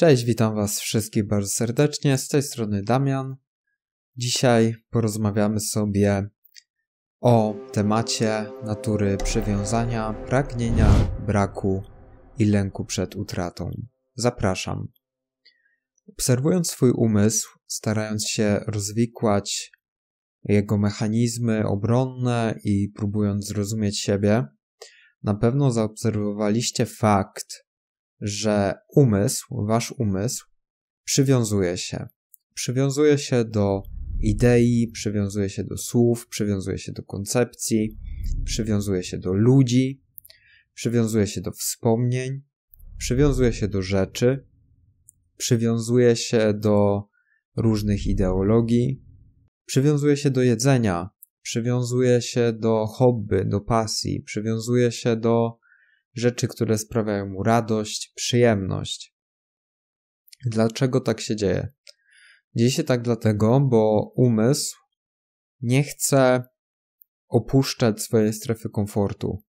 Cześć, witam Was wszystkich bardzo serdecznie. Z tej strony Damian. Dzisiaj porozmawiamy sobie o temacie natury przywiązania, pragnienia, braku i lęku przed utratą. Zapraszam. Obserwując swój umysł, starając się rozwikłać jego mechanizmy obronne i próbując zrozumieć siebie, na pewno zaobserwowaliście fakt, że umysł, wasz umysł przywiązuje się. Przywiązuje się do idei, przywiązuje się do słów, przywiązuje się do koncepcji, przywiązuje się do ludzi, przywiązuje się do wspomnień, przywiązuje się do rzeczy, przywiązuje się do różnych ideologii, przywiązuje się do jedzenia, przywiązuje się do hobby, do pasji, przywiązuje się do rzeczy, które sprawiają mu radość, przyjemność. Dlaczego tak się dzieje? Dzieje się tak dlatego, bo umysł nie chce opuszczać swojej strefy komfortu.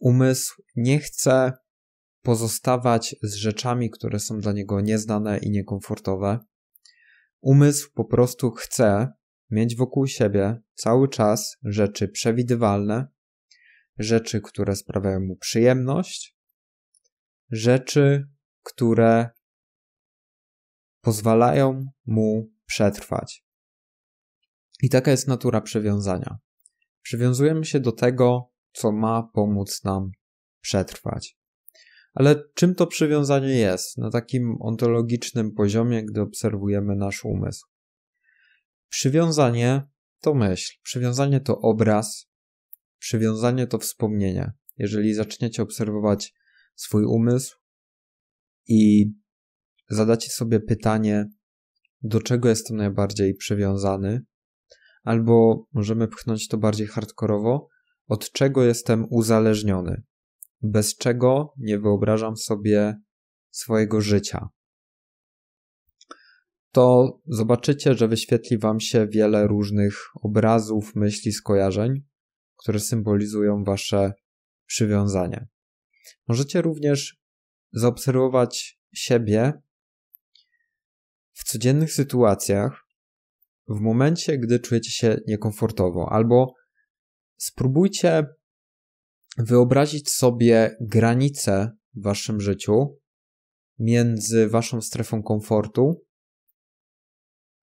Umysł nie chce pozostawać z rzeczami, które są dla niego nieznane i niekomfortowe. Umysł po prostu chce mieć wokół siebie cały czas rzeczy przewidywalne, rzeczy, które sprawiają mu przyjemność, rzeczy, które pozwalają mu przetrwać. I taka jest natura przywiązania. Przywiązujemy się do tego, co ma pomóc nam przetrwać. Ale czym to przywiązanie jest na takim ontologicznym poziomie, gdy obserwujemy nasz umysł? Przywiązanie to myśl, przywiązanie to obraz, Przywiązanie to wspomnienia. Jeżeli zaczniecie obserwować swój umysł i zadacie sobie pytanie, do czego jestem najbardziej przywiązany, albo możemy pchnąć to bardziej hardkorowo, od czego jestem uzależniony, bez czego nie wyobrażam sobie swojego życia. To zobaczycie, że wyświetli Wam się wiele różnych obrazów, myśli, skojarzeń, które symbolizują wasze przywiązanie. Możecie również zaobserwować siebie w codziennych sytuacjach, w momencie, gdy czujecie się niekomfortowo, albo spróbujcie wyobrazić sobie granice w waszym życiu między waszą strefą komfortu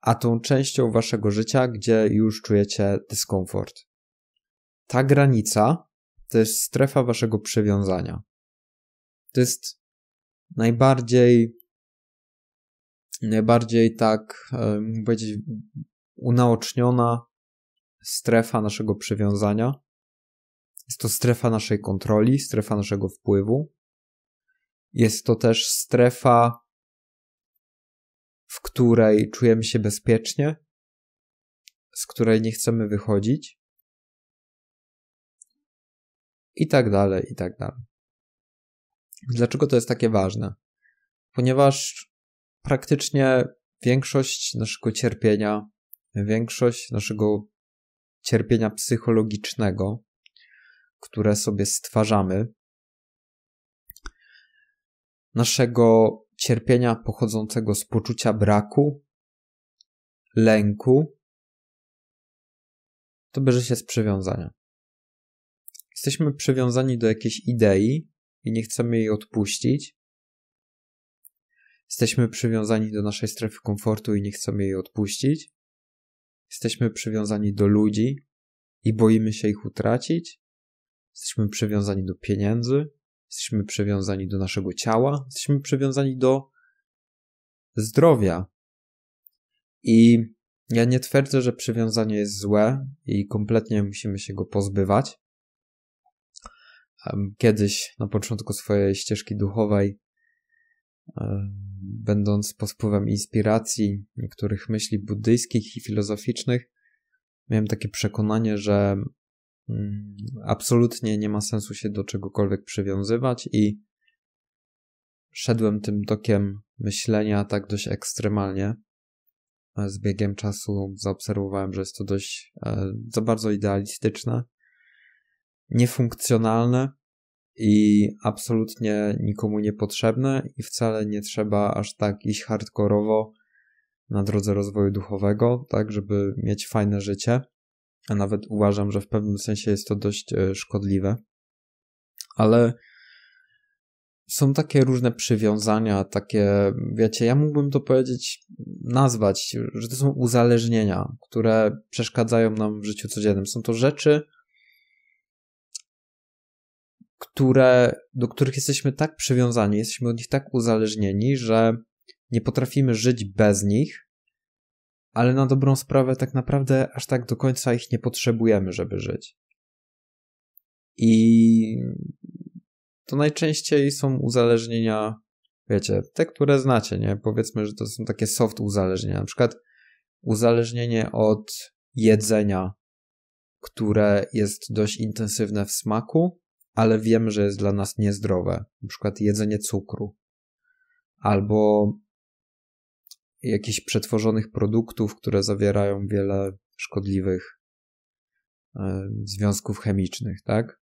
a tą częścią waszego życia, gdzie już czujecie dyskomfort ta granica to jest strefa waszego przywiązania. To jest najbardziej, najbardziej tak, e, mógł powiedzieć, unaoczniona strefa naszego przywiązania. Jest to strefa naszej kontroli, strefa naszego wpływu. Jest to też strefa, w której czujemy się bezpiecznie, z której nie chcemy wychodzić i tak dalej, i tak dalej. Dlaczego to jest takie ważne? Ponieważ praktycznie większość naszego cierpienia, większość naszego cierpienia psychologicznego, które sobie stwarzamy, naszego cierpienia pochodzącego z poczucia braku, lęku, to bierze się z przywiązania jesteśmy przywiązani do jakiejś idei i nie chcemy jej odpuścić, jesteśmy przywiązani do naszej strefy komfortu i nie chcemy jej odpuścić, jesteśmy przywiązani do ludzi i boimy się ich utracić, jesteśmy przywiązani do pieniędzy, jesteśmy przywiązani do naszego ciała, jesteśmy przywiązani do zdrowia. I ja nie twierdzę, że przywiązanie jest złe i kompletnie musimy się go pozbywać kiedyś na początku swojej ścieżki duchowej, e, będąc pod wpływem inspiracji niektórych myśli buddyjskich i filozoficznych, miałem takie przekonanie, że mm, absolutnie nie ma sensu się do czegokolwiek przywiązywać i szedłem tym tokiem myślenia tak dość ekstremalnie. Z biegiem czasu zaobserwowałem, że jest to dość e, za bardzo idealistyczne niefunkcjonalne i absolutnie nikomu niepotrzebne i wcale nie trzeba aż tak iść hardkorowo na drodze rozwoju duchowego, tak żeby mieć fajne życie, a nawet uważam, że w pewnym sensie jest to dość e, szkodliwe. Ale są takie różne przywiązania, takie, wiecie, ja mógłbym to powiedzieć, nazwać, że to są uzależnienia, które przeszkadzają nam w życiu codziennym. Są to rzeczy, które, do których jesteśmy tak przywiązani, jesteśmy od nich tak uzależnieni, że nie potrafimy żyć bez nich, ale na dobrą sprawę tak naprawdę aż tak do końca ich nie potrzebujemy, żeby żyć. I to najczęściej są uzależnienia, wiecie, te, które znacie, nie? Powiedzmy, że to są takie soft uzależnienia, na przykład uzależnienie od jedzenia, które jest dość intensywne w smaku, ale wiemy, że jest dla nas niezdrowe, na przykład jedzenie cukru albo jakichś przetworzonych produktów, które zawierają wiele szkodliwych e, związków chemicznych, tak?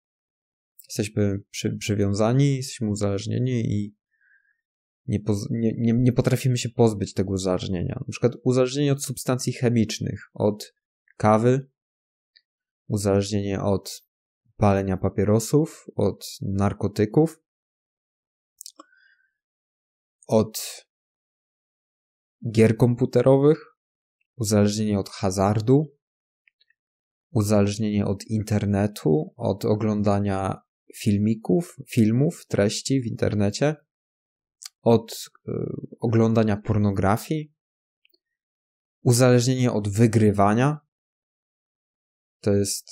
Jesteśmy przy, przywiązani, jesteśmy uzależnieni i nie, poz, nie, nie, nie, potrafimy się pozbyć tego uzależnienia. Na przykład uzależnienie od substancji chemicznych, od kawy, uzależnienie od palenia papierosów, od narkotyków, od gier komputerowych, uzależnienie od hazardu, uzależnienie od internetu, od oglądania filmików, filmów, treści w internecie, od y, oglądania pornografii, uzależnienie od wygrywania. To jest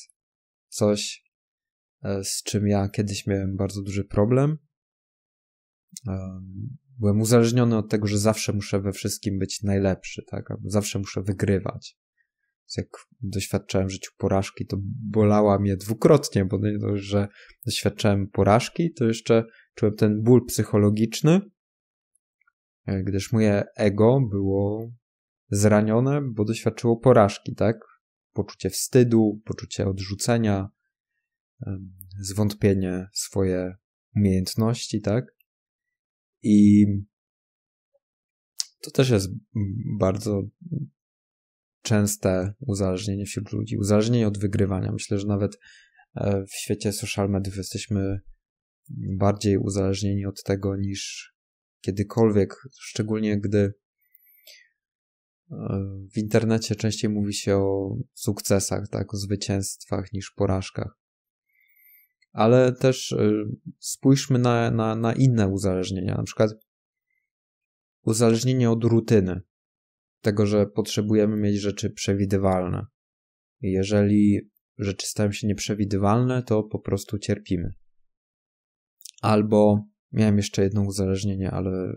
coś, E, z czym ja kiedyś miałem bardzo duży problem. E, byłem uzależniony od tego, że zawsze muszę we wszystkim być najlepszy, tak? Zawsze muszę wygrywać. Więc jak doświadczałem w życiu porażki, to bolała mnie dwukrotnie, bo nie dość, że doświadczałem porażki, to jeszcze czułem ten ból psychologiczny, e, gdyż moje ego było zranione, bo doświadczyło porażki, tak? Poczucie wstydu, poczucie odrzucenia, zwątpienie swoje umiejętności, tak? I to też jest bardzo częste uzależnienie wśród ludzi, uzależnienie od wygrywania. Myślę, że nawet e, w świecie social mediów jesteśmy bardziej uzależnieni od tego niż kiedykolwiek, szczególnie gdy e, w internecie częściej mówi się o sukcesach, tak, o zwycięstwach niż porażkach ale też y, spójrzmy na, na, na inne uzależnienia, na przykład uzależnienie od rutyny, tego, że potrzebujemy mieć rzeczy przewidywalne. Jeżeli rzeczy stają się nieprzewidywalne, to po prostu cierpimy. Albo miałem jeszcze jedno uzależnienie, ale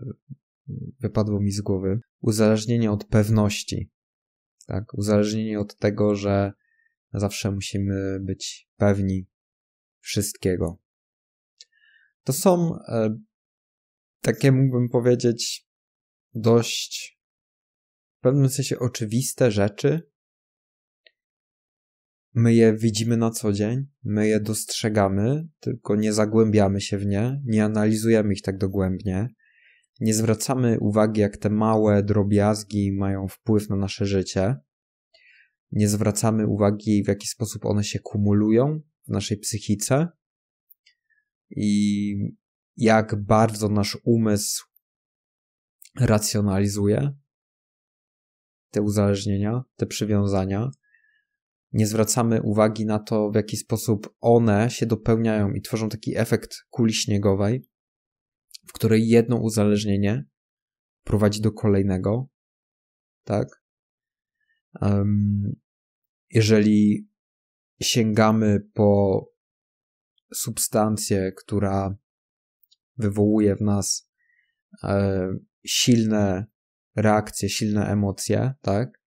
wypadło mi z głowy. Uzależnienie od pewności. Tak, uzależnienie od tego, że zawsze musimy być pewni wszystkiego. To są e, takie, mógłbym powiedzieć, dość w pewnym sensie oczywiste rzeczy. My je widzimy na co dzień, my je dostrzegamy, tylko nie zagłębiamy się w nie, nie analizujemy ich tak dogłębnie, nie zwracamy uwagi, jak te małe drobiazgi mają wpływ na nasze życie, nie zwracamy uwagi, w jaki sposób one się kumulują w naszej psychice i jak bardzo nasz umysł racjonalizuje te uzależnienia, te przywiązania. Nie zwracamy uwagi na to, w jaki sposób one się dopełniają i tworzą taki efekt kuli śniegowej, w której jedno uzależnienie prowadzi do kolejnego, tak? jeżeli sięgamy po substancję, która wywołuje w nas e, silne reakcje, silne emocje, tak?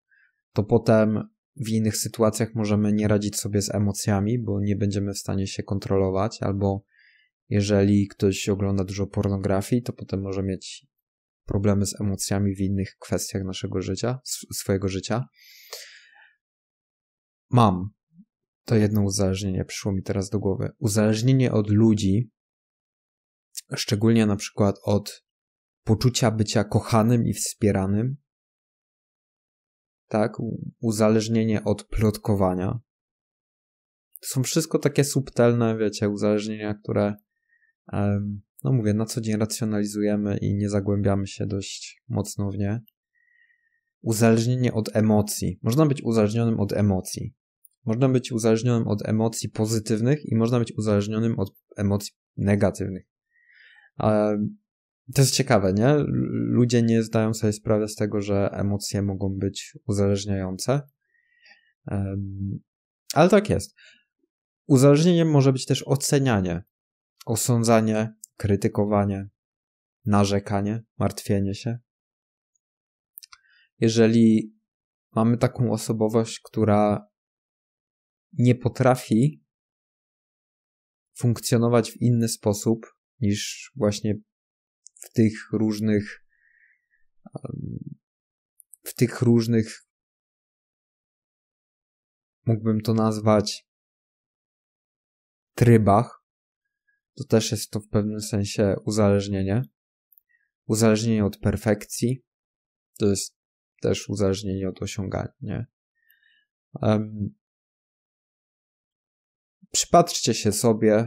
To potem w innych sytuacjach możemy nie radzić sobie z emocjami, bo nie będziemy w stanie się kontrolować, albo jeżeli ktoś ogląda dużo pornografii, to potem może mieć problemy z emocjami w innych kwestiach naszego życia, swojego życia. Mam to jedno uzależnienie przyszło mi teraz do głowy. Uzależnienie od ludzi, szczególnie na przykład od poczucia bycia kochanym i wspieranym, tak? Uzależnienie od plotkowania. To są wszystko takie subtelne, wiecie, uzależnienia, które, no mówię, na co dzień racjonalizujemy i nie zagłębiamy się dość mocno w nie. Uzależnienie od emocji. Można być uzależnionym od emocji. Można być uzależnionym od emocji pozytywnych i można być uzależnionym od emocji negatywnych. To jest ciekawe, nie? Ludzie nie zdają sobie sprawy z tego, że emocje mogą być uzależniające. Ale tak jest. Uzależnieniem może być też ocenianie, osądzanie, krytykowanie, narzekanie, martwienie się. Jeżeli mamy taką osobowość, która nie potrafi funkcjonować w inny sposób niż właśnie w tych różnych w tych różnych mógłbym to nazwać trybach to też jest to w pewnym sensie uzależnienie uzależnienie od perfekcji to jest też uzależnienie od osiągania um, przypatrzcie się sobie,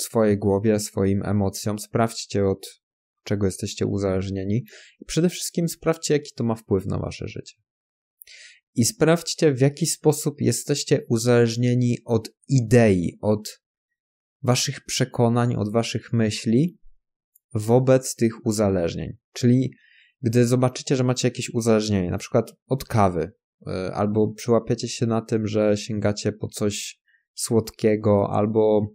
swojej głowie, swoim emocjom, sprawdźcie od czego jesteście uzależnieni i przede wszystkim sprawdźcie, jaki to ma wpływ na wasze życie. I sprawdźcie, w jaki sposób jesteście uzależnieni od idei, od waszych przekonań, od waszych myśli wobec tych uzależnień. Czyli gdy zobaczycie, że macie jakieś uzależnienie, na przykład od kawy, y, albo przyłapiecie się na tym, że sięgacie po coś słodkiego albo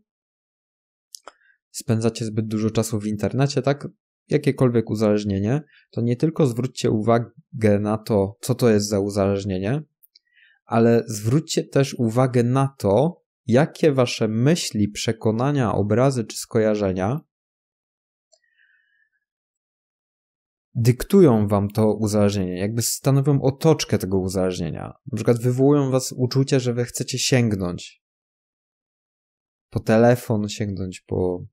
spędzacie zbyt dużo czasu w internecie, tak? Jakiekolwiek uzależnienie, to nie tylko zwróćcie uwagę na to, co to jest za uzależnienie, ale zwróćcie też uwagę na to, jakie wasze myśli, przekonania, obrazy czy skojarzenia dyktują wam to uzależnienie, jakby stanowią otoczkę tego uzależnienia. Na przykład wywołują was uczucie, że wy chcecie sięgnąć po telefon, sięgnąć po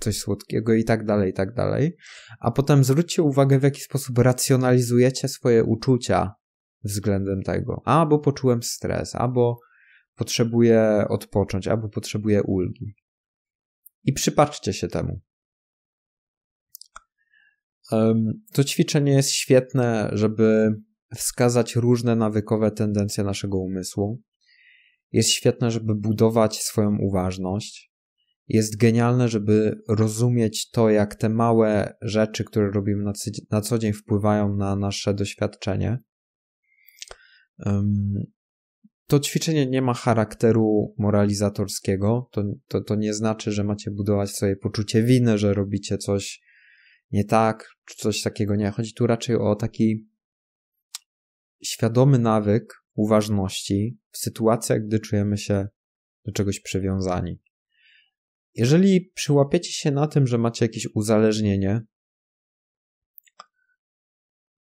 coś słodkiego i tak dalej, i tak dalej. A potem zwróćcie uwagę, w jaki sposób racjonalizujecie swoje uczucia względem tego. Albo poczułem stres, albo potrzebuję odpocząć, albo potrzebuję ulgi. I przypatrzcie się temu. To ćwiczenie jest świetne, żeby wskazać różne nawykowe tendencje naszego umysłu, jest świetne, żeby budować swoją uważność. Jest genialne, żeby rozumieć to, jak te małe rzeczy, które robimy na, co dzień, wpływają na nasze doświadczenie. To ćwiczenie nie ma charakteru moralizatorskiego. To, to, to nie znaczy, że macie budować swoje poczucie winy, że robicie coś nie tak, czy coś takiego. Nie, chodzi tu raczej o taki świadomy nawyk uważności w sytuacjach, gdy czujemy się do czegoś przywiązani. Jeżeli przyłapiecie się na tym, że macie jakieś uzależnienie,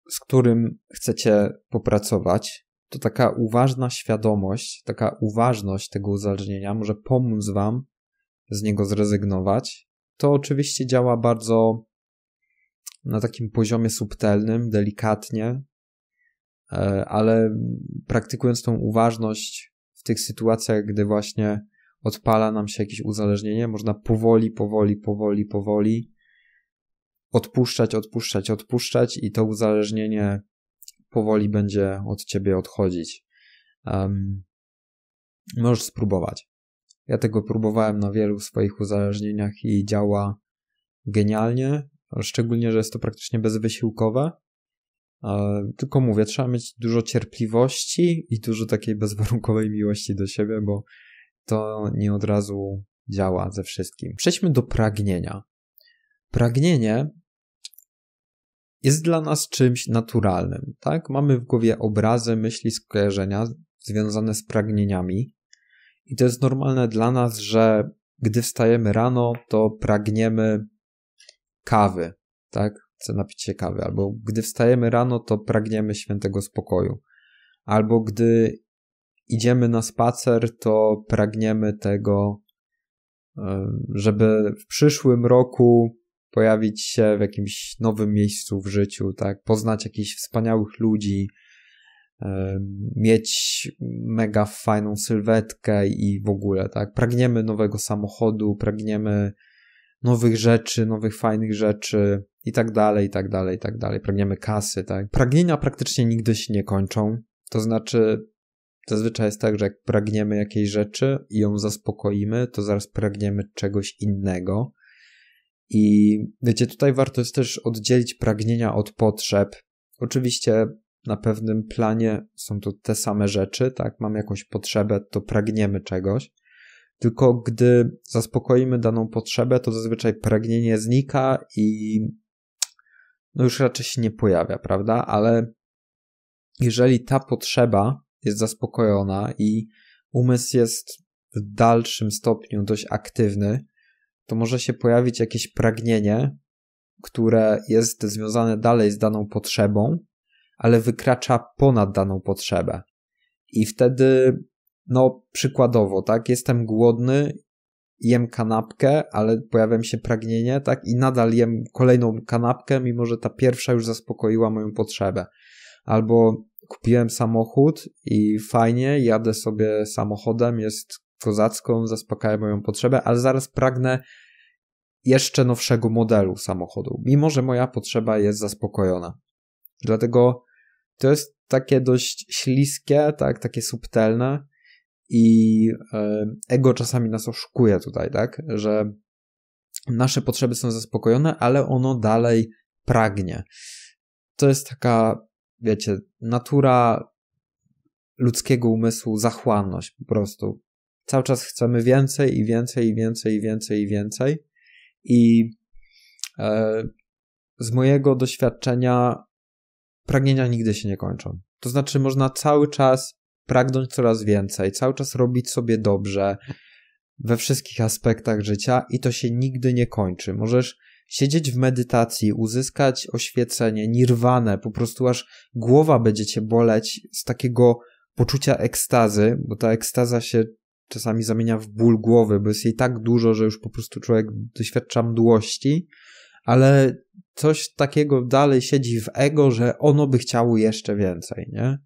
z którym chcecie popracować, to taka uważna świadomość, taka uważność tego uzależnienia może pomóc Wam z niego zrezygnować. To oczywiście działa bardzo na takim poziomie subtelnym, delikatnie, E, ale praktykując tą uważność w tych sytuacjach, gdy właśnie odpala nam się jakieś uzależnienie, można powoli, powoli, powoli, powoli odpuszczać, odpuszczać, odpuszczać i to uzależnienie powoli będzie od ciebie odchodzić. Um, możesz spróbować. Ja tego próbowałem na wielu swoich uzależnieniach i działa genialnie, szczególnie, że jest to praktycznie bezwysiłkowe tylko mówię, trzeba mieć dużo cierpliwości i dużo takiej bezwarunkowej miłości do siebie, bo to nie od razu działa ze wszystkim. Przejdźmy do pragnienia. Pragnienie jest dla nas czymś naturalnym, tak? Mamy w głowie obrazy, myśli, skojarzenia związane z pragnieniami, i to jest normalne dla nas, że gdy wstajemy rano, to pragniemy kawy, tak? chce napić się kawy, albo gdy wstajemy rano, to pragniemy świętego spokoju, albo gdy idziemy na spacer, to pragniemy tego, żeby w przyszłym roku pojawić się w jakimś nowym miejscu w życiu, tak, poznać jakichś wspaniałych ludzi, mieć mega fajną sylwetkę i w ogóle, tak? Pragniemy nowego samochodu, pragniemy nowych rzeczy, nowych fajnych rzeczy i tak dalej, i tak dalej, i tak dalej. Pragniemy kasy, tak? Pragnienia praktycznie nigdy się nie kończą. To znaczy, zazwyczaj jest tak, że jak pragniemy jakiejś rzeczy i ją zaspokoimy, to zaraz pragniemy czegoś innego. I wiecie, tutaj warto jest też oddzielić pragnienia od potrzeb. Oczywiście na pewnym planie są to te same rzeczy, tak? Mam jakąś potrzebę, to pragniemy czegoś, tylko gdy zaspokoimy daną potrzebę, to zazwyczaj pragnienie znika i no już raczej się nie pojawia, prawda? Ale jeżeli ta potrzeba jest zaspokojona i umysł jest w dalszym stopniu dość aktywny, to może się pojawić jakieś pragnienie, które jest związane dalej z daną potrzebą, ale wykracza ponad daną potrzebę. I wtedy no przykładowo, tak, jestem głodny, jem kanapkę, ale pojawia mi się pragnienie, tak, i nadal jem kolejną kanapkę, mimo że ta pierwsza już zaspokoiła moją potrzebę. Albo kupiłem samochód i fajnie, jadę sobie samochodem, jest kozacką, zaspokaja moją potrzebę, ale zaraz pragnę jeszcze nowszego modelu samochodu, mimo że moja potrzeba jest zaspokojona. Dlatego to jest takie dość śliskie, tak, takie subtelne, i e, ego czasami nas oszukuje tutaj, tak? Że nasze potrzeby są zaspokojone, ale ono dalej pragnie. To jest taka, wiecie, natura ludzkiego umysłu, zachłanność po prostu. Cały czas chcemy więcej i więcej i więcej i więcej i więcej. I e, z mojego doświadczenia pragnienia nigdy się nie kończą. To znaczy, można cały czas pragnąć coraz więcej, cały czas robić sobie dobrze we wszystkich aspektach życia i to się nigdy nie kończy. Możesz siedzieć w medytacji, uzyskać oświecenie, nirwane, po prostu aż głowa będzie cię boleć z takiego poczucia ekstazy, bo ta ekstaza się czasami zamienia w ból głowy, bo jest jej tak dużo, że już po prostu człowiek doświadcza mdłości, ale coś takiego dalej siedzi w ego, że ono by chciało jeszcze więcej, nie?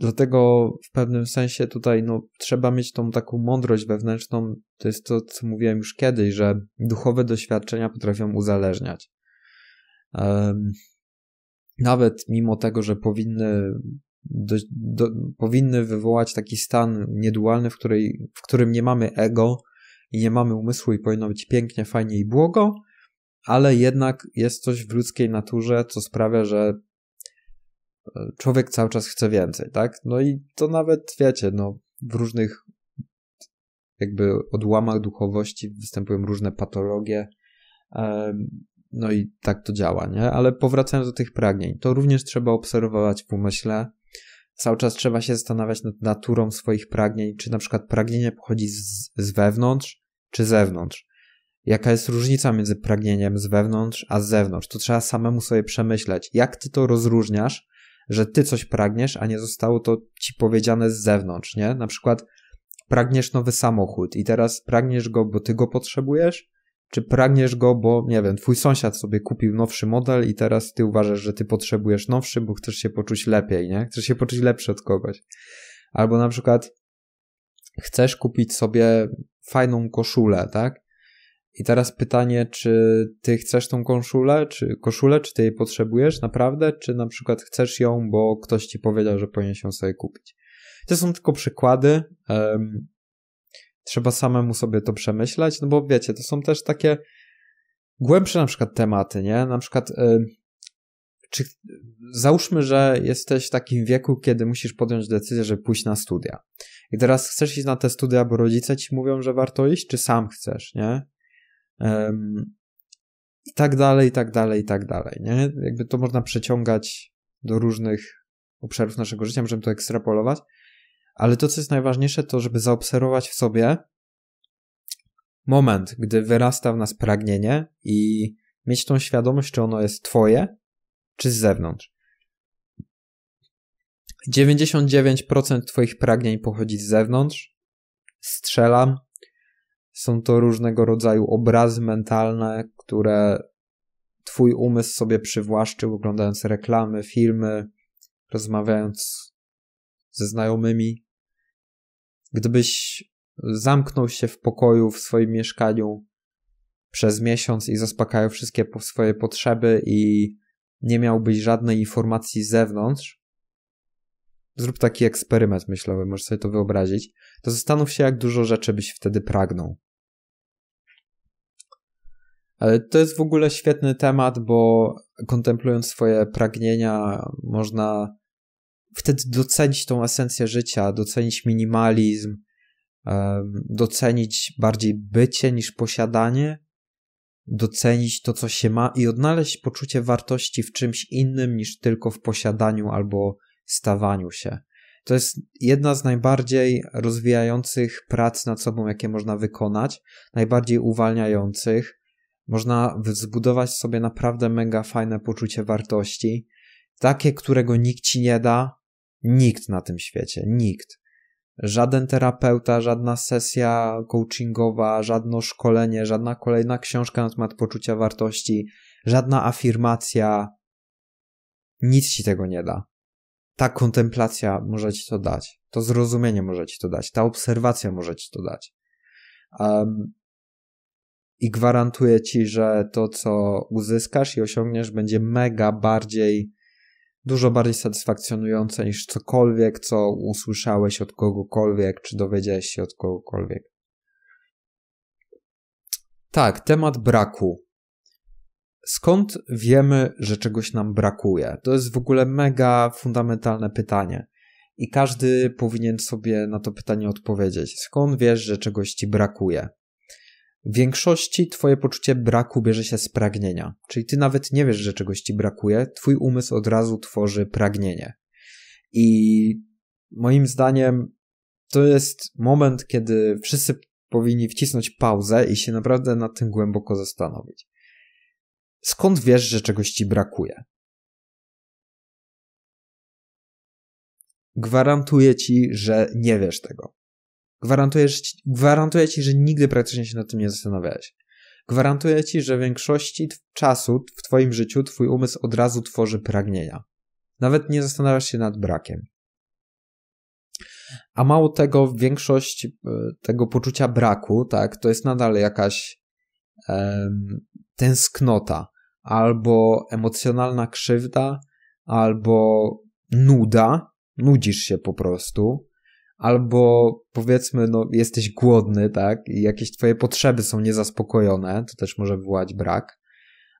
Dlatego w pewnym sensie tutaj no, trzeba mieć tą taką mądrość wewnętrzną. To jest to, co mówiłem już kiedyś, że duchowe doświadczenia potrafią uzależniać. Um, nawet mimo tego, że powinny, do, do, powinny wywołać taki stan niedualny, w, której, w którym nie mamy ego i nie mamy umysłu i powinno być pięknie, fajnie i błogo, ale jednak jest coś w ludzkiej naturze, co sprawia, że człowiek cały czas chce więcej, tak? No i to nawet, wiecie, no, w różnych jakby odłamach duchowości występują różne patologie, no i tak to działa, nie? Ale powracając do tych pragnień, to również trzeba obserwować w umyśle, cały czas trzeba się zastanawiać nad naturą swoich pragnień, czy na przykład pragnienie pochodzi z, z wewnątrz, czy zewnątrz. Jaka jest różnica między pragnieniem z wewnątrz a z zewnątrz? To trzeba samemu sobie przemyśleć, jak ty to rozróżniasz że ty coś pragniesz, a nie zostało to ci powiedziane z zewnątrz, nie? Na przykład pragniesz nowy samochód i teraz pragniesz go, bo ty go potrzebujesz, czy pragniesz go, bo nie wiem, twój sąsiad sobie kupił nowszy model i teraz ty uważasz, że ty potrzebujesz nowszy, bo chcesz się poczuć lepiej, nie? Chcesz się poczuć lepszy od kogoś. Albo na przykład chcesz kupić sobie fajną koszulę, tak? I teraz pytanie, czy ty chcesz tą koszulę, czy koszulę, czy ty jej potrzebujesz naprawdę, czy na przykład chcesz ją, bo ktoś ci powiedział, że powinien się sobie kupić. To są tylko przykłady. Um, trzeba samemu sobie to przemyśleć, no bo wiecie, to są też takie głębsze na przykład tematy, nie? Na przykład y, czy, załóżmy, że jesteś w takim wieku, kiedy musisz podjąć decyzję, żeby pójść na studia. I teraz chcesz iść na te studia, bo rodzice ci mówią, że warto iść, czy sam chcesz, nie? I tak dalej, i tak dalej, i tak dalej. Nie? Jakby to można przeciągać do różnych obszarów naszego życia, możemy to ekstrapolować, ale to, co jest najważniejsze, to żeby zaobserwować w sobie moment, gdy wyrasta w nas pragnienie i mieć tą świadomość, czy ono jest Twoje, czy z zewnątrz. 99% Twoich pragnień pochodzi z zewnątrz. Strzelam, są to różnego rodzaju obrazy mentalne, które twój umysł sobie przywłaszczył, oglądając reklamy, filmy, rozmawiając ze znajomymi. Gdybyś zamknął się w pokoju w swoim mieszkaniu przez miesiąc i zaspokajał wszystkie swoje potrzeby i nie miałbyś żadnej informacji z zewnątrz, zrób taki eksperyment myślowy, możesz sobie to wyobrazić, to zastanów się, jak dużo rzeczy byś wtedy pragnął. Ale to jest w ogóle świetny temat, bo kontemplując swoje pragnienia, można wtedy docenić tą esencję życia, docenić minimalizm, docenić bardziej bycie niż posiadanie, docenić to, co się ma i odnaleźć poczucie wartości w czymś innym niż tylko w posiadaniu albo stawaniu się. To jest jedna z najbardziej rozwijających prac nad sobą, jakie można wykonać, najbardziej uwalniających, można zbudować sobie naprawdę mega fajne poczucie wartości, takie, którego nikt ci nie da, nikt na tym świecie, nikt. Żaden terapeuta, żadna sesja coachingowa, żadne szkolenie, żadna kolejna książka na temat poczucia wartości, żadna afirmacja, nic ci tego nie da. Ta kontemplacja może ci to dać, to zrozumienie może ci to dać, ta obserwacja może ci to dać. Um, i gwarantuję ci, że to, co uzyskasz i osiągniesz, będzie mega bardziej, dużo bardziej satysfakcjonujące niż cokolwiek, co usłyszałeś od kogokolwiek, czy dowiedziałeś się od kogokolwiek. Tak, temat braku. Skąd wiemy, że czegoś nam brakuje? To jest w ogóle mega fundamentalne pytanie. I każdy powinien sobie na to pytanie odpowiedzieć. Skąd wiesz, że czegoś ci brakuje? W większości twoje poczucie braku bierze się z pragnienia, czyli ty nawet nie wiesz, że czegoś ci brakuje, twój umysł od razu tworzy pragnienie. I moim zdaniem to jest moment, kiedy wszyscy powinni wcisnąć pauzę i się naprawdę nad tym głęboko zastanowić. Skąd wiesz, że czegoś ci brakuje? Gwarantuję ci, że nie wiesz tego. Gwarantuję, gwarantuję ci, że nigdy praktycznie się nad tym nie zastanawiałeś. Gwarantuję ci, że w większości czasu w twoim życiu twój umysł od razu tworzy pragnienia. Nawet nie zastanawiasz się nad brakiem. A mało tego, większość e, tego poczucia braku, tak, to jest nadal jakaś um, tęsknota, albo emocjonalna krzywda, albo nuda, nudzisz się po prostu, albo powiedzmy, no, jesteś głodny, tak, i jakieś twoje potrzeby są niezaspokojone, to też może wywołać brak,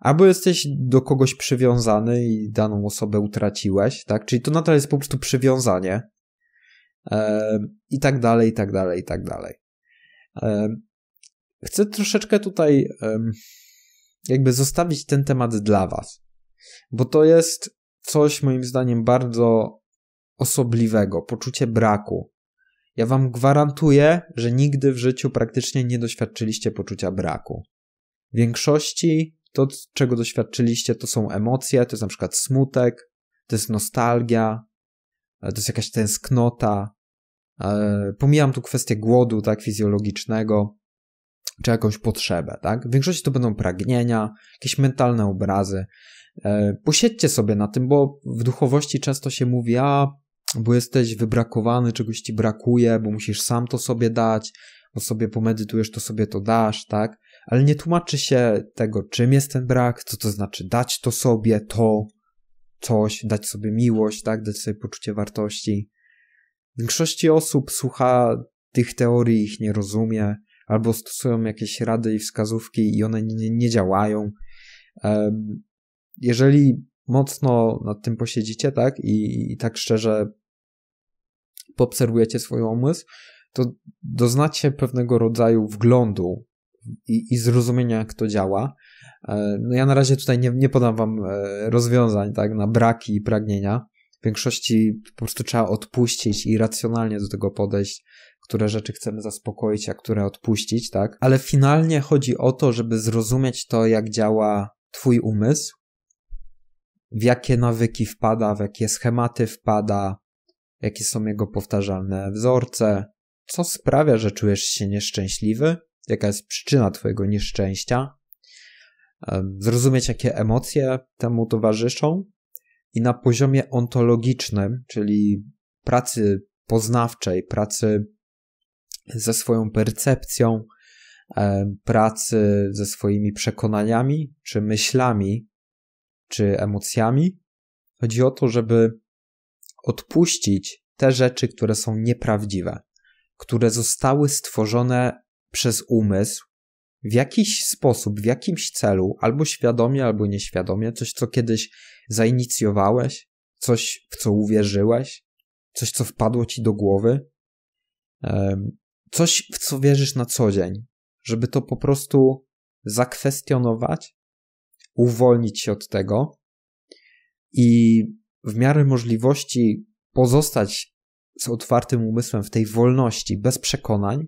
albo jesteś do kogoś przywiązany i daną osobę utraciłeś, tak, czyli to nadal jest po prostu przywiązanie, i tak dalej, i tak dalej, i tak dalej. chcę troszeczkę tutaj, jakby zostawić ten temat dla was, bo to jest coś moim zdaniem bardzo osobliwego, poczucie braku. Ja wam gwarantuję, że nigdy w życiu praktycznie nie doświadczyliście poczucia braku. W większości to, czego doświadczyliście, to są emocje, to jest na przykład smutek, to jest nostalgia, to jest jakaś tęsknota. E, pomijam tu kwestię głodu, tak, fizjologicznego, czy jakąś potrzebę, tak? W większości to będą pragnienia, jakieś mentalne obrazy. E, posiedźcie sobie na tym, bo w duchowości często się mówi, a bo jesteś wybrakowany, czegoś ci brakuje, bo musisz sam to sobie dać, bo sobie pomedytujesz, to sobie to dasz, tak? Ale nie tłumaczy się tego, czym jest ten brak, co to znaczy dać to sobie, to, coś, dać sobie miłość, tak? Dać sobie poczucie wartości. W większości osób słucha tych teorii, ich nie rozumie, albo stosują jakieś rady i wskazówki i one nie, nie działają. Jeżeli mocno nad tym posiedzicie, tak? I, i tak szczerze poobserwujecie swój umysł, to doznacie pewnego rodzaju wglądu i, i zrozumienia, jak to działa. E, no ja na razie tutaj nie, nie podam wam e, rozwiązań tak, na braki i pragnienia. W większości po prostu trzeba odpuścić i racjonalnie do tego podejść, które rzeczy chcemy zaspokoić, a które odpuścić, tak? Ale finalnie chodzi o to, żeby zrozumieć to, jak działa twój umysł, w jakie nawyki wpada, w jakie schematy wpada, jakie są jego powtarzalne wzorce, co sprawia, że czujesz się nieszczęśliwy, jaka jest przyczyna Twojego nieszczęścia, zrozumieć, jakie emocje temu towarzyszą i na poziomie ontologicznym, czyli pracy poznawczej, pracy ze swoją percepcją, pracy ze swoimi przekonaniami, czy myślami, czy emocjami. Chodzi o to, żeby odpuścić te rzeczy, które są nieprawdziwe, które zostały stworzone przez umysł w jakiś sposób, w jakimś celu, albo świadomie, albo nieświadomie, coś, co kiedyś zainicjowałeś, coś, w co uwierzyłeś, coś, co wpadło ci do głowy, coś, w co wierzysz na co dzień, żeby to po prostu zakwestionować, uwolnić się od tego i w miarę możliwości pozostać z otwartym umysłem w tej wolności, bez przekonań.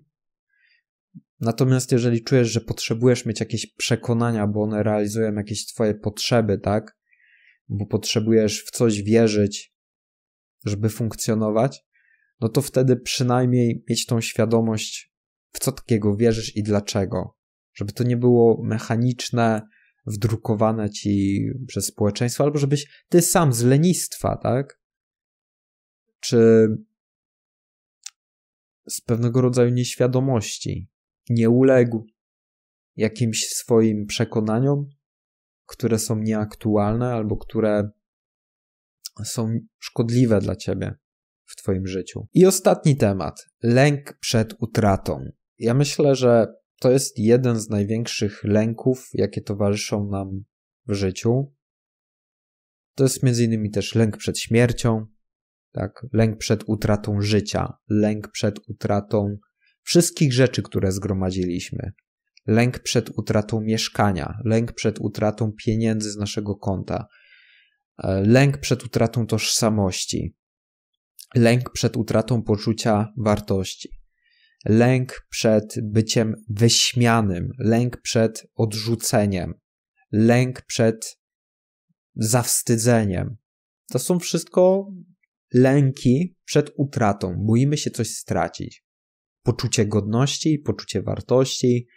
Natomiast jeżeli czujesz, że potrzebujesz mieć jakieś przekonania, bo one realizują jakieś twoje potrzeby, tak? Bo potrzebujesz w coś wierzyć, żeby funkcjonować, no to wtedy przynajmniej mieć tą świadomość, w co takiego wierzysz i dlaczego. Żeby to nie było mechaniczne, wdrukowane ci przez społeczeństwo, albo żebyś ty sam z lenistwa, tak? Czy z pewnego rodzaju nieświadomości nie uległ jakimś swoim przekonaniom, które są nieaktualne albo które są szkodliwe dla ciebie w twoim życiu. I ostatni temat lęk przed utratą. Ja myślę, że to jest jeden z największych lęków, jakie towarzyszą nam w życiu. To jest między innymi też lęk przed śmiercią, tak, lęk przed utratą życia, lęk przed utratą wszystkich rzeczy, które zgromadziliśmy, lęk przed utratą mieszkania, lęk przed utratą pieniędzy z naszego konta, e, lęk przed utratą tożsamości, lęk przed utratą poczucia wartości lęk przed byciem wyśmianym, lęk przed odrzuceniem, lęk przed zawstydzeniem. To są wszystko lęki przed utratą. Boimy się coś stracić. Poczucie godności, poczucie wartości,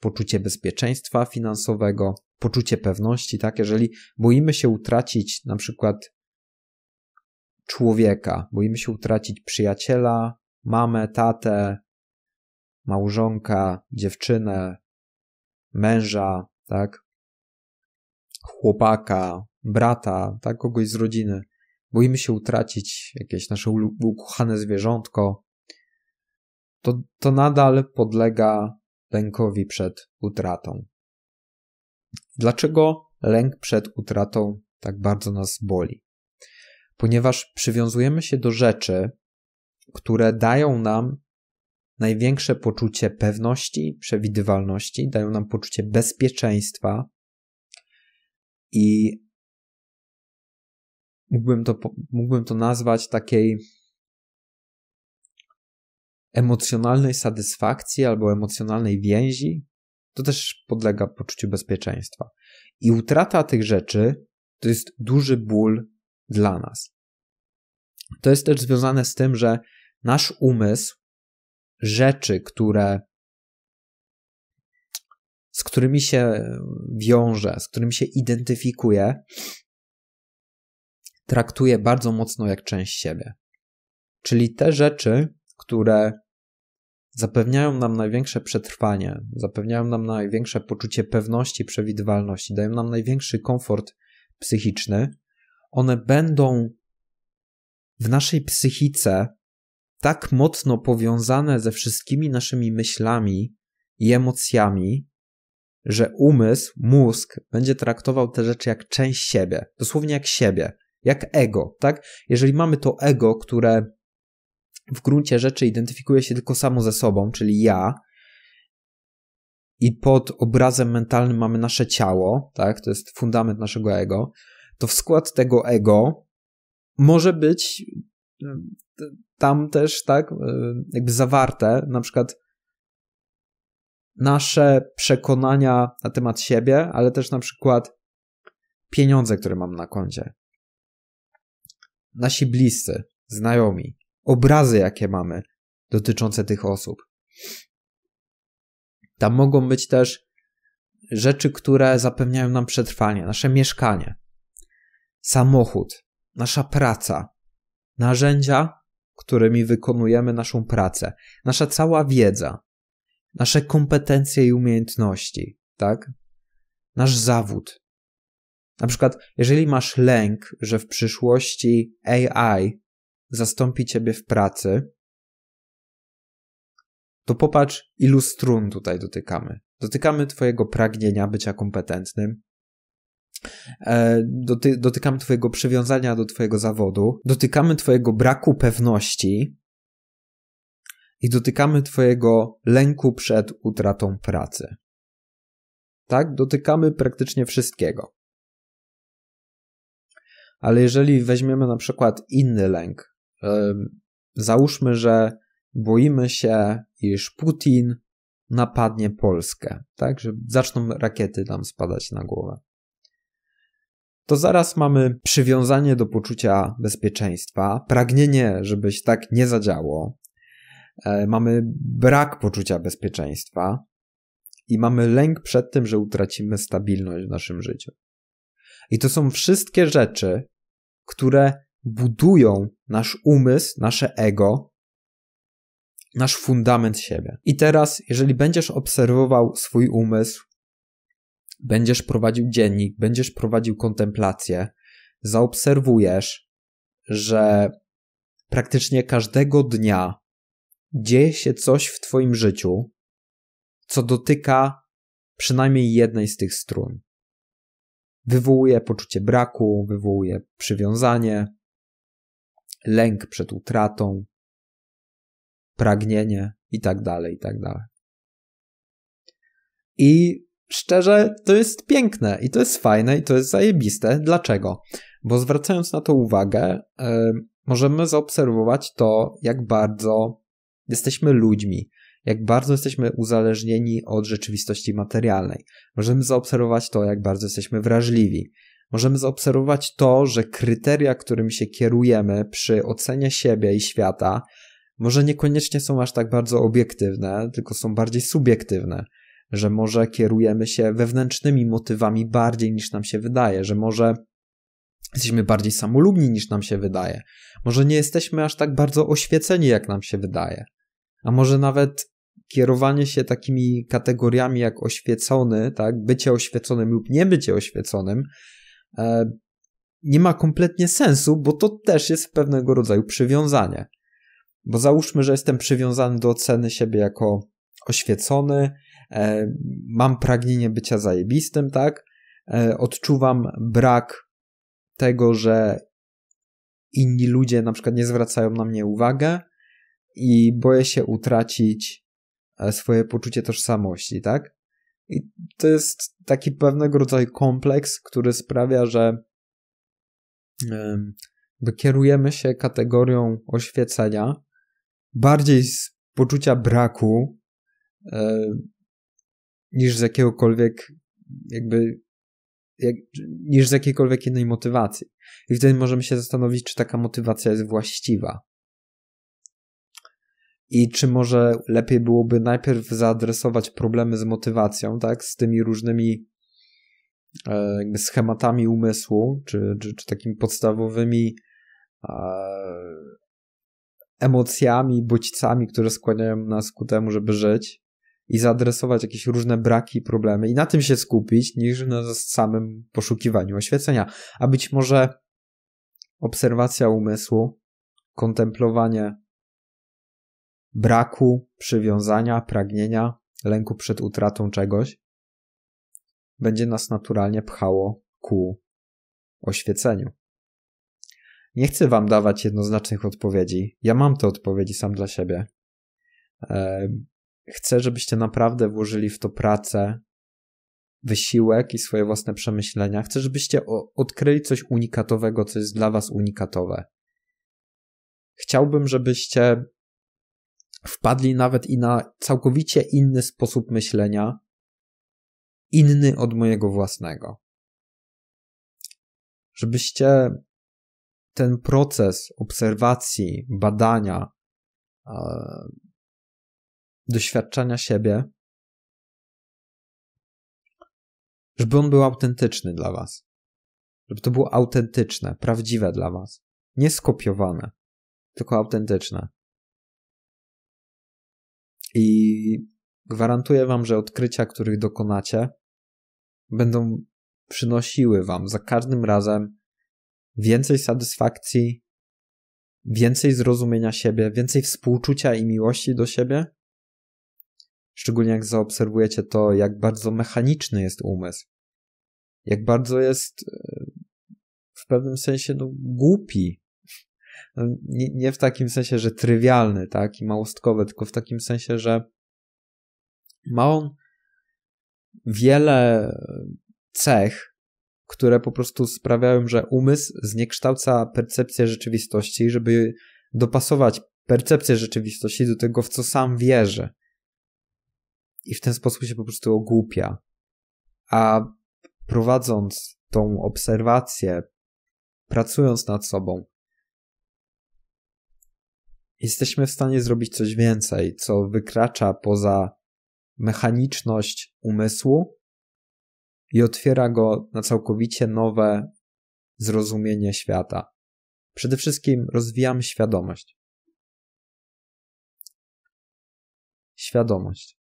poczucie bezpieczeństwa finansowego, poczucie pewności, tak? Jeżeli boimy się utracić na przykład człowieka, boimy się utracić przyjaciela, mamę, tatę, małżonka, dziewczynę, męża, tak? Chłopaka, brata, tak? Kogoś z rodziny. Boimy się utracić jakieś nasze ukochane zwierzątko. To, to nadal podlega lękowi przed utratą. Dlaczego lęk przed utratą tak bardzo nas boli? Ponieważ przywiązujemy się do rzeczy, które dają nam największe poczucie pewności, przewidywalności, dają nam poczucie bezpieczeństwa i mógłbym to, mógłbym to nazwać takiej emocjonalnej satysfakcji albo emocjonalnej więzi. To też podlega poczuciu bezpieczeństwa. I utrata tych rzeczy to jest duży ból dla nas. To jest też związane z tym, że nasz umysł rzeczy, które z którymi się wiąże, z którymi się identyfikuje, traktuje bardzo mocno jak część siebie. Czyli te rzeczy, które zapewniają nam największe przetrwanie, zapewniają nam największe poczucie pewności, przewidywalności, dają nam największy komfort psychiczny, one będą w naszej psychice tak mocno powiązane ze wszystkimi naszymi myślami i emocjami, że umysł, mózg będzie traktował te rzeczy jak część siebie, dosłownie jak siebie, jak ego, tak? Jeżeli mamy to ego, które w gruncie rzeczy identyfikuje się tylko samo ze sobą, czyli ja, i pod obrazem mentalnym mamy nasze ciało, tak? To jest fundament naszego ego, to w skład tego ego może być tam też, tak, e, jakby zawarte, na przykład nasze przekonania na temat siebie, ale też na przykład pieniądze, które mam na koncie. Nasi bliscy, znajomi, obrazy, jakie mamy dotyczące tych osób. Tam mogą być też rzeczy, które zapewniają nam przetrwanie, nasze mieszkanie, samochód, nasza praca, narzędzia, którymi wykonujemy naszą pracę, nasza cała wiedza, nasze kompetencje i umiejętności, tak? Nasz zawód. Na przykład, jeżeli masz lęk, że w przyszłości AI zastąpi ciebie w pracy, to popatrz, ilu strun tutaj dotykamy. Dotykamy Twojego pragnienia bycia kompetentnym, E, doty dotykamy Twojego przywiązania do Twojego zawodu, dotykamy Twojego braku pewności i dotykamy Twojego lęku przed utratą pracy. Tak, dotykamy praktycznie wszystkiego. Ale jeżeli weźmiemy na przykład inny lęk, e, załóżmy, że boimy się, iż Putin napadnie Polskę, tak, że zaczną rakiety tam spadać na głowę to zaraz mamy przywiązanie do poczucia bezpieczeństwa, pragnienie, żeby się tak nie zadziało, e, mamy brak poczucia bezpieczeństwa i mamy lęk przed tym, że utracimy stabilność w naszym życiu. I to są wszystkie rzeczy, które budują nasz umysł, nasze ego, nasz fundament siebie. I teraz, jeżeli będziesz obserwował swój umysł, będziesz prowadził dziennik, będziesz prowadził kontemplację, zaobserwujesz, że praktycznie każdego dnia dzieje się coś w Twoim życiu, co dotyka przynajmniej jednej z tych strun. Wywołuje poczucie braku, wywołuje przywiązanie, lęk przed utratą, pragnienie itd. itd. I tak tak szczerze, to jest piękne i to jest fajne i to jest zajebiste. Dlaczego? Bo zwracając na to uwagę, yy, możemy zaobserwować to, jak bardzo jesteśmy ludźmi, jak bardzo jesteśmy uzależnieni od rzeczywistości materialnej. Możemy zaobserwować to, jak bardzo jesteśmy wrażliwi. Możemy zaobserwować to, że kryteria, którym się kierujemy przy ocenie siebie i świata, może niekoniecznie są aż tak bardzo obiektywne, tylko są bardziej subiektywne że może kierujemy się wewnętrznymi motywami bardziej niż nam się wydaje, że może jesteśmy bardziej samolubni niż nam się wydaje, może nie jesteśmy aż tak bardzo oświeceni jak nam się wydaje, a może nawet kierowanie się takimi kategoriami jak oświecony, tak, bycie oświeconym lub nie bycie oświeconym, e, nie ma kompletnie sensu, bo to też jest pewnego rodzaju przywiązanie. Bo załóżmy, że jestem przywiązany do oceny siebie jako oświecony, E, mam pragnienie bycia zajebistym, tak? E, odczuwam brak tego, że inni ludzie na przykład nie zwracają na mnie uwagę i boję się utracić e, swoje poczucie tożsamości, tak? I to jest taki pewnego rodzaju kompleks, który sprawia, że kierujemy się kategorią oświecenia bardziej z poczucia braku niż z jakiegokolwiek jakby jak, niż z jakiejkolwiek innej motywacji. I wtedy możemy się zastanowić, czy taka motywacja jest właściwa. I czy może lepiej byłoby najpierw zaadresować problemy z motywacją, tak? Z tymi różnymi e, schematami umysłu, czy, czy, czy takimi podstawowymi e, emocjami, bodźcami, które skłaniają nas ku temu, żeby żyć i zaadresować jakieś różne braki, problemy i na tym się skupić, niż na samym poszukiwaniu oświecenia. A być może obserwacja umysłu, kontemplowanie braku przywiązania, pragnienia, lęku przed utratą czegoś, będzie nas naturalnie pchało ku oświeceniu. Nie chcę wam dawać jednoznacznych odpowiedzi. Ja mam te odpowiedzi sam dla siebie. E, chcę, żebyście naprawdę włożyli w to pracę, wysiłek i swoje własne przemyślenia. Chcę, żebyście odkryli coś unikatowego, co jest dla was unikatowe. Chciałbym, żebyście wpadli nawet i na całkowicie inny sposób myślenia, inny od mojego własnego. Żebyście ten proces obserwacji, badania, doświadczania siebie, żeby on był autentyczny dla was. Żeby to było autentyczne, prawdziwe dla was. Nie skopiowane, tylko autentyczne. I gwarantuję wam, że odkrycia, których dokonacie, będą przynosiły wam za każdym razem więcej satysfakcji, więcej zrozumienia siebie, więcej współczucia i miłości do siebie Szczególnie jak zaobserwujecie to, jak bardzo mechaniczny jest umysł. Jak bardzo jest e, w pewnym sensie no, głupi. No, nie, nie w takim sensie, że trywialny, tak, i małostkowy, tylko w takim sensie, że ma on wiele cech, które po prostu sprawiają, że umysł zniekształca percepcję rzeczywistości, żeby dopasować percepcję rzeczywistości do tego, w co sam wierzy i w ten sposób się po prostu ogłupia. A prowadząc tą obserwację, pracując nad sobą, jesteśmy w stanie zrobić coś więcej, co wykracza poza mechaniczność umysłu i otwiera go na całkowicie nowe zrozumienie świata. Przede wszystkim rozwijamy świadomość. Świadomość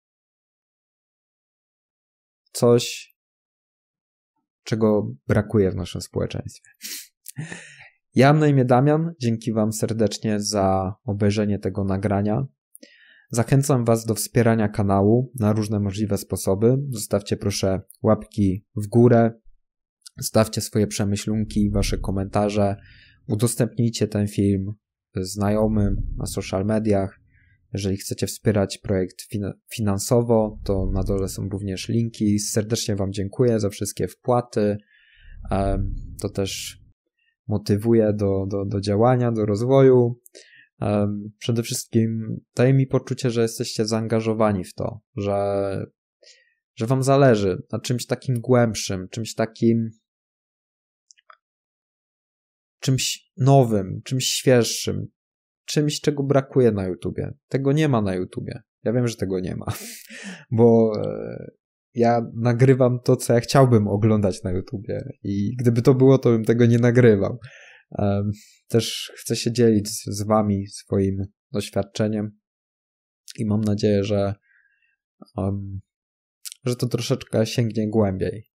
coś, czego brakuje w naszym społeczeństwie. Ja mam na imię Damian, dzięki Wam serdecznie za obejrzenie tego nagrania. Zachęcam Was do wspierania kanału na różne możliwe sposoby. Zostawcie proszę łapki w górę, stawcie swoje przemyślunki, Wasze komentarze, udostępnijcie ten film znajomym na social mediach, jeżeli chcecie wspierać projekt finansowo, to na dole są również linki. Serdecznie Wam dziękuję za wszystkie wpłaty. To też motywuje do, do, do działania, do rozwoju. Przede wszystkim daje mi poczucie, że jesteście zaangażowani w to, że, że Wam zależy na czymś takim głębszym, czymś takim czymś nowym, czymś świeższym, czymś, czego brakuje na YouTubie. Tego nie ma na YouTubie. Ja wiem, że tego nie ma, bo e, ja nagrywam to, co ja chciałbym oglądać na YouTubie i gdyby to było, to bym tego nie nagrywał. Też chcę się dzielić z wami swoim doświadczeniem i mam nadzieję, że, um, że to troszeczkę sięgnie głębiej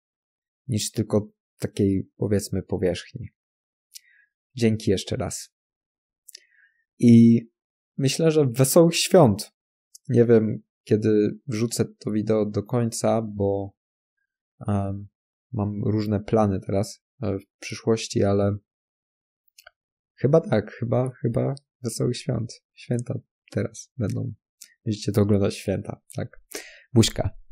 niż tylko takiej, powiedzmy, powierzchni. Dzięki jeszcze raz. I myślę, że wesołych świąt. Nie wiem, kiedy wrzucę to wideo do końca, bo um, mam różne plany teraz e, w przyszłości, ale chyba tak, chyba, chyba wesołych świąt. Święta teraz będą. Widzicie, to ogląda święta, tak. Buźka.